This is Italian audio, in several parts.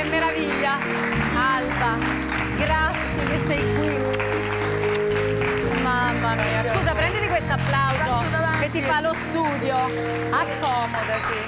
Che meraviglia. Alba, grazie che sei qui. Mamma mia. Scusa, prenditi questo applauso che ti fa lo studio. Accomodati.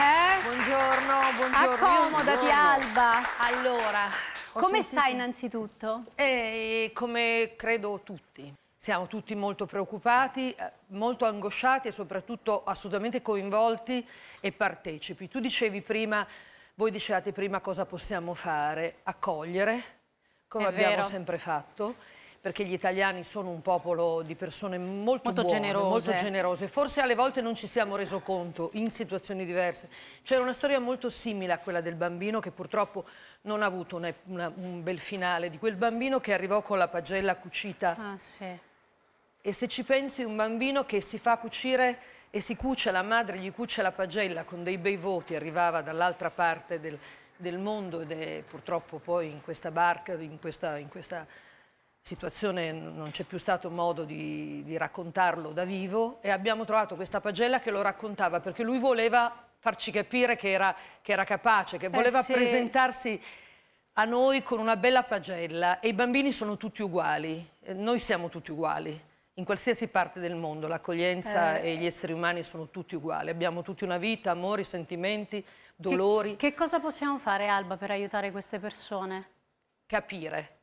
Eh? Buongiorno, buongiorno. Accomodati buongiorno. Alba. Allora, come sentito... stai innanzitutto? Eh, come credo tutti. Siamo tutti molto preoccupati, eh, molto angosciati e soprattutto assolutamente coinvolti e partecipi. Tu dicevi prima, voi dicevate prima cosa possiamo fare, accogliere, come È abbiamo vero. sempre fatto, perché gli italiani sono un popolo di persone molto, molto buone, generose. molto generose. Forse alle volte non ci siamo resi conto in situazioni diverse. C'era una storia molto simile a quella del bambino che purtroppo non ha avuto una, una, un bel finale, di quel bambino che arrivò con la pagella cucita. Ah, sì e se ci pensi un bambino che si fa cucire e si cuce, la madre gli cuce la pagella con dei bei voti, arrivava dall'altra parte del, del, mondo ed è purtroppo poi in questa barca, in questa, in questa situazione non c'è più stato modo di, di raccontarlo da vivo e abbiamo trovato questa pagella che lo raccontava perché lui voleva farci capire che era, che era capace, che eh, voleva eh sì. presentarsi a noi con una bella pagella e i bambini sono tutti uguali, noi siamo tutti uguali. In qualsiasi parte del mondo l'accoglienza eh. e gli esseri umani sono tutti uguali, abbiamo tutti una vita, amori, sentimenti, dolori. Che, che cosa possiamo fare Alba per aiutare queste persone? Capire,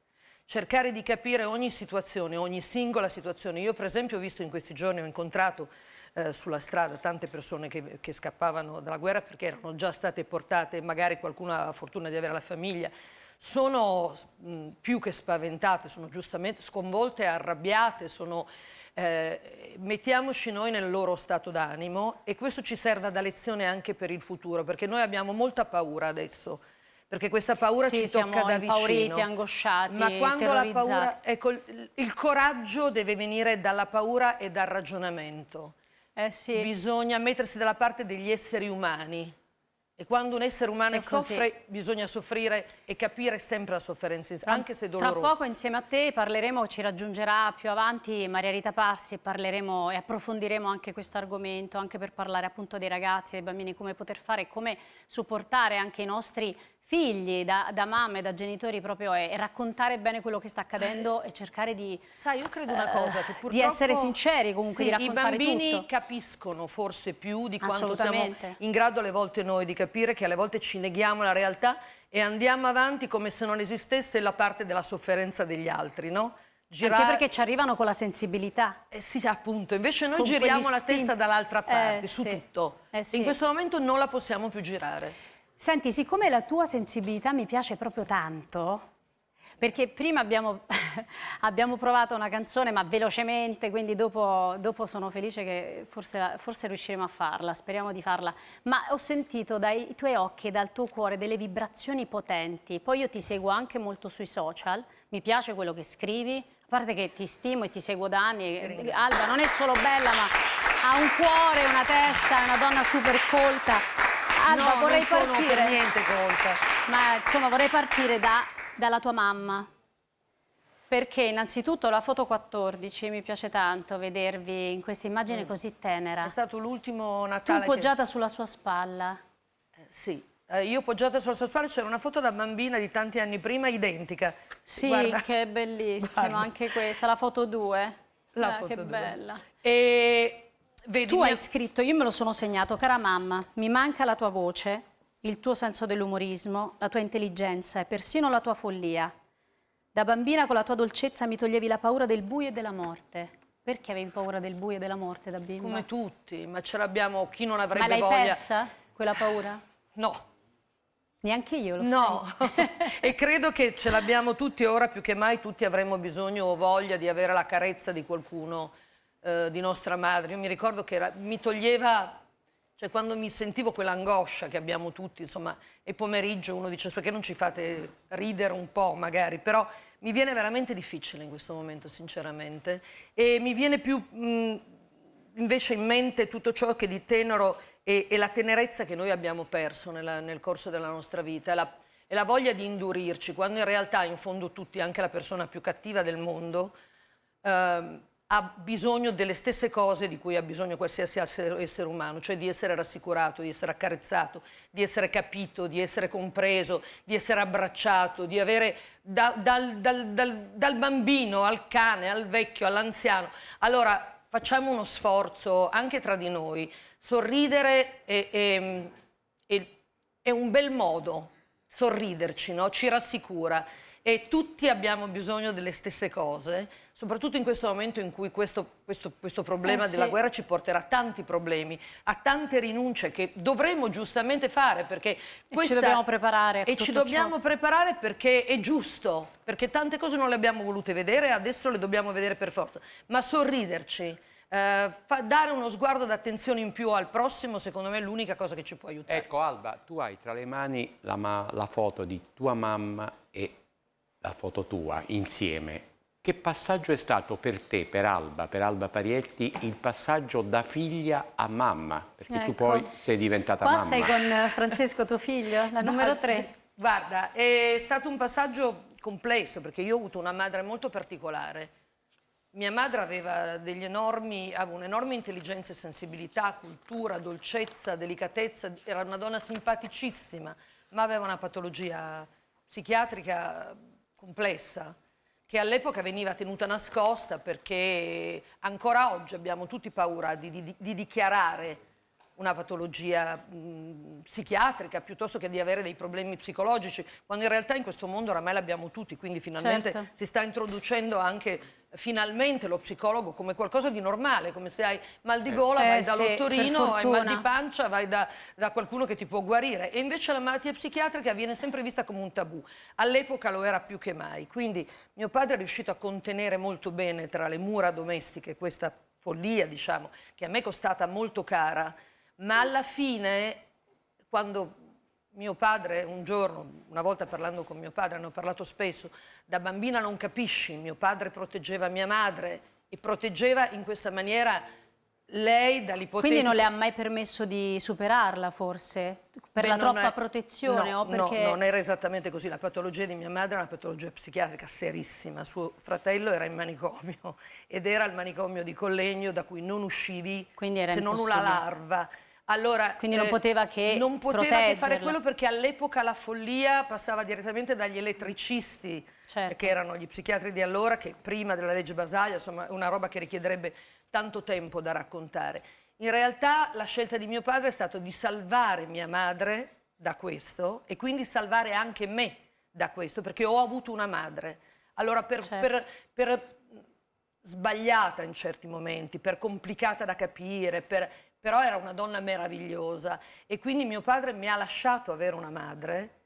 cercare di capire ogni situazione, ogni singola situazione. Io per esempio ho visto in questi giorni, ho incontrato eh, sulla strada tante persone che, che, scappavano dalla guerra perché erano già state portate, magari qualcuno ha la fortuna di avere la famiglia, sono mh, mm, più che spaventate, sono giustamente sconvolte, arrabbiate, sono, eh, mettiamoci noi nel loro stato d'animo e questo ci serve da lezione anche per il futuro, perché noi abbiamo molta paura adesso, perché questa paura sì, ci tocca da vicino. Sì, impauriti, angosciati, Ma quando la paura, ecco, il coraggio deve venire dalla paura e dal ragionamento. Eh sì. Bisogna mettersi dalla parte degli esseri umani. E quando un essere umano ecco, soffre, bisogna soffrire e capire sempre la sofferenza, anche se dolorosa. Tra poco insieme a te parleremo, ci raggiungerà più avanti Maria Rita Parsi e parleremo e approfondiremo anche questo argomento, anche per parlare appunto dei ragazzi, dei bambini, come poter fare e come supportare anche i nostri figli, da, da mamme, da genitori proprio è, è, raccontare bene quello che sta accadendo e cercare di... Sai, io credo una eh, cosa, che purtroppo... Di essere sinceri comunque, sì, di raccontare i bambini tutto. capiscono forse più di quanto siamo in grado alle volte noi di capire che alle volte ci neghiamo la realtà e andiamo avanti come se non esistesse la parte della sofferenza degli altri, no? Girare... Anche perché ci arrivano con la sensibilità. Eh sì, appunto. Invece noi con giriamo la testa dall'altra eh, parte, eh, su sì. tutto. Eh, sì. In questo momento non la possiamo più girare. Senti, siccome la tua sensibilità mi piace proprio tanto, perché prima abbiamo, abbiamo provato una canzone ma velocemente, quindi dopo, dopo sono felice che forse, forse, riusciremo a farla, speriamo di farla, ma ho sentito dai tuoi occhi e dal tuo cuore delle vibrazioni potenti, poi io ti seguo anche molto sui social, mi piace quello che scrivi, a parte che ti stimo e ti seguo da anni, Alba non è solo bella ma ha un cuore, una testa, è una donna super colta Alba, no, vorrei non partire. per niente colpa. Ma insomma, vorrei partire da, dalla tua mamma. Perché innanzitutto la foto 14 mi piace tanto vedervi in questa immagine mm. così tenera. È stato l'ultimo Natale. Tu poggiata che... sulla sua spalla. Eh, sì, eh, io poggiata sulla sua spalla c'era una foto da bambina di tanti anni prima identica. Sì, Guarda. che bellissima anche questa, la foto 2. La eh, foto che 2. bella. E Vedi, tu hai scritto, io me lo sono segnato, cara mamma, mi manca la tua voce, il tuo senso dell'umorismo, la tua intelligenza e persino la tua follia. Da bambina con la tua dolcezza mi toglievi la paura del buio e della morte. Perché avevi paura del buio e della morte da bimba? Come tutti, ma ce l'abbiamo, chi non avrebbe voglia. Ma l'hai persa, quella paura? No. Neanche io lo so. No, e credo che ce l'abbiamo tutti ora più che mai, tutti avremmo bisogno o voglia di avere la carezza di qualcuno eh, di nostra madre. Io mi ricordo che era, mi toglieva, cioè quando mi sentivo quell'angoscia che abbiamo tutti, insomma, e pomeriggio uno dice perché non ci fate ridere un po' magari, però mi viene veramente difficile in questo momento, sinceramente, e mi viene più mh, invece in mente tutto ciò che di tenero e, e la tenerezza che noi abbiamo perso nella, nel corso della nostra vita. La, e la voglia di indurirci, quando in realtà in fondo tutti, anche la persona più cattiva del mondo, ehm, ha bisogno delle stesse cose di cui ha bisogno qualsiasi essere umano, cioè di essere rassicurato, di essere accarezzato, di essere capito, di essere compreso, di essere abbracciato, di avere da, dal, dal, dal, dal bambino al cane, al vecchio, all'anziano. Allora facciamo uno sforzo anche tra di noi, sorridere è, è, è, è un bel modo, sorriderci, no? ci rassicura e tutti abbiamo bisogno delle stesse cose, soprattutto in questo momento in cui questo, questo, questo problema eh sì. della guerra ci porterà a tanti problemi, a tante rinunce che dovremmo giustamente fare perché questa... ci dobbiamo preparare. A E ecco, ci dobbiamo ciò. preparare perché è giusto, perché tante cose non le abbiamo volute vedere, adesso le dobbiamo vedere per forza, ma sorriderci. Eh, dare uno sguardo d'attenzione in più al prossimo secondo me è l'unica cosa che ci può aiutare ecco Alba, tu hai tra le mani la, la foto di tua mamma e la foto tua insieme, che passaggio è stato per te, per Alba, per Alba Parietti, il passaggio da figlia a mamma? Perché ecco. tu poi sei diventata Qua mamma. Qua sei con eh, Francesco, tuo figlio, la numero eh, tre. Guarda, è stato un passaggio complesso perché io ho avuto una madre molto particolare. Mia madre aveva, enormi, aveva un'enorme intelligenza e sensibilità, cultura, dolcezza, delicatezza, era una donna simpaticissima, ma aveva una patologia psichiatrica complessa che all'epoca veniva tenuta nascosta perché ancora oggi abbiamo tutti paura di, di, di dichiarare una patologia mh, psichiatrica piuttosto che di avere dei problemi psicologici, quando in realtà in questo mondo oramai l'abbiamo tutti, quindi finalmente certo. si sta introducendo anche finalmente lo psicologo come qualcosa di normale, come se hai mal di eh. gola eh, vai dall'ottorino, sì, hai mal di pancia, vai da, da, qualcuno che ti può guarire. E invece la malattia psichiatrica viene sempre vista come un tabù. All'epoca lo era più che mai. Quindi mio padre è riuscito a contenere molto bene tra le mura domestiche questa follia, diciamo, che a me è costata molto cara, ma alla fine, quando mio padre un giorno, una volta parlando con mio padre, ne ho parlato spesso, da bambina non capisci, mio padre proteggeva mia madre e proteggeva in questa maniera lei dall'ipotesi. Quindi non le ha mai permesso di superarla forse? Per Beh, la troppa è... protezione? No, perché... no, non era esattamente così. La patologia di mia madre era una patologia psichiatrica serissima. Suo fratello era in manicomio ed era il manicomio di Collegno da cui non uscivi se non una larva. Allora, Quindi non eh, poteva che Non poteva che fare quello perché all'epoca la follia passava direttamente dagli elettricisti, certo. che erano gli psichiatri di allora, che prima della legge Basaglia, insomma, una roba che richiederebbe tanto tempo da raccontare. In realtà la scelta di mio padre è stata di salvare mia madre da questo e quindi salvare anche me da questo, perché ho avuto una madre. Allora, per, certo. per, per sbagliata in certi momenti, per complicata da capire, per però era una donna meravigliosa e quindi mio padre mi ha lasciato avere una madre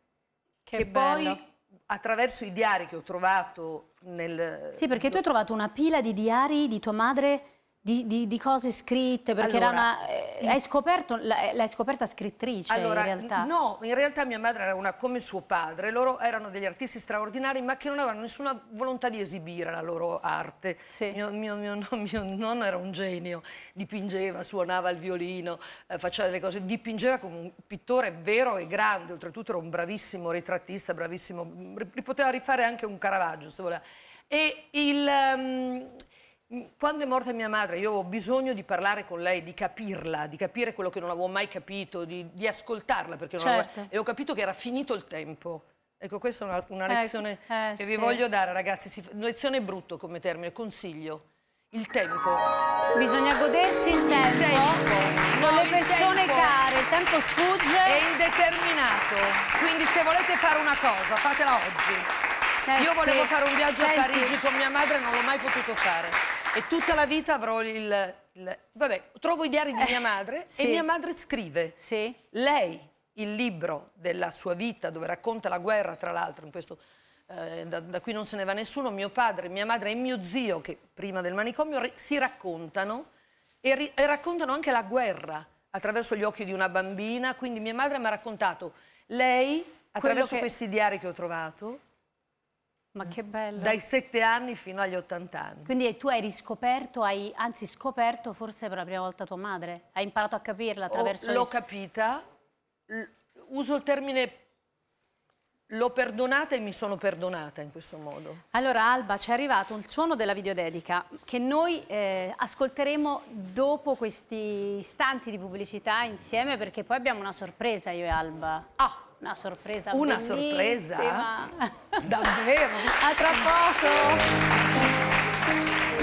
che, che poi attraverso i diari che ho trovato nel... Sì, perché tu hai trovato una pila di diari di tua madre di, di, di, cose scritte, perché allora, una, eh, hai scoperto, eh, l'hai scoperta scrittrice allora, in realtà? No, in realtà mia madre era una come suo padre, loro erano degli artisti straordinari ma che non avevano nessuna volontà di esibire la loro arte. Sì. Mio, mio, mio, no, mio, nonno era un genio, dipingeva, suonava il violino, eh, faceva delle cose, dipingeva come un pittore vero e grande, oltretutto era un bravissimo ritrattista, bravissimo, poteva rifare anche un Caravaggio se voleva. E il, ehm, quando è morta mia madre, io ho bisogno di parlare con lei, di capirla, di capire quello che non avevo mai capito, di, di ascoltarla perché non certo. avevo... e ho capito che era finito il tempo. Ecco, questa è una, una ecco, lezione eh, eh, che vi voglio dare, ragazzi. Si... lezione brutto come termine, consiglio. Il tempo. Bisogna godersi il tempo. Il tempo. Non le persone tempo. care, il tempo sfugge. È indeterminato. Quindi se volete fare una cosa, fatela oggi. Eh, Io volevo fare un viaggio Senti. a Parigi con mia madre, non l'ho mai potuto fare. E tutta la vita avrò il... il vabbè, trovo i diari di eh, mia madre eh, sì. e mia madre scrive. Sì. Lei, il libro della sua vita, dove racconta la guerra, tra l'altro, in questo... Eh, da, da, qui non se ne va nessuno, mio padre, mia madre e mio zio, che prima del manicomio si raccontano e, ri, e raccontano anche la guerra attraverso gli occhi di una bambina. Quindi mia madre mi ha raccontato lei, attraverso che... questi diari che ho trovato, ma eh. che bello. Dai 7 anni fino agli 80 anni. Quindi tu hai riscoperto, hai, anzi scoperto forse per la prima volta tua madre. Hai imparato a capirla attraverso... Oh, l'ho capita, uso il termine l'ho perdonata e mi sono perdonata in questo modo. Allora Alba, ci è arrivato il suono della videodedica che noi eh, ascolteremo dopo questi istanti di pubblicità insieme perché poi abbiamo una sorpresa io e Alba. Ah! Una sorpresa Una bellissima. sorpresa? Davvero? A tra poco!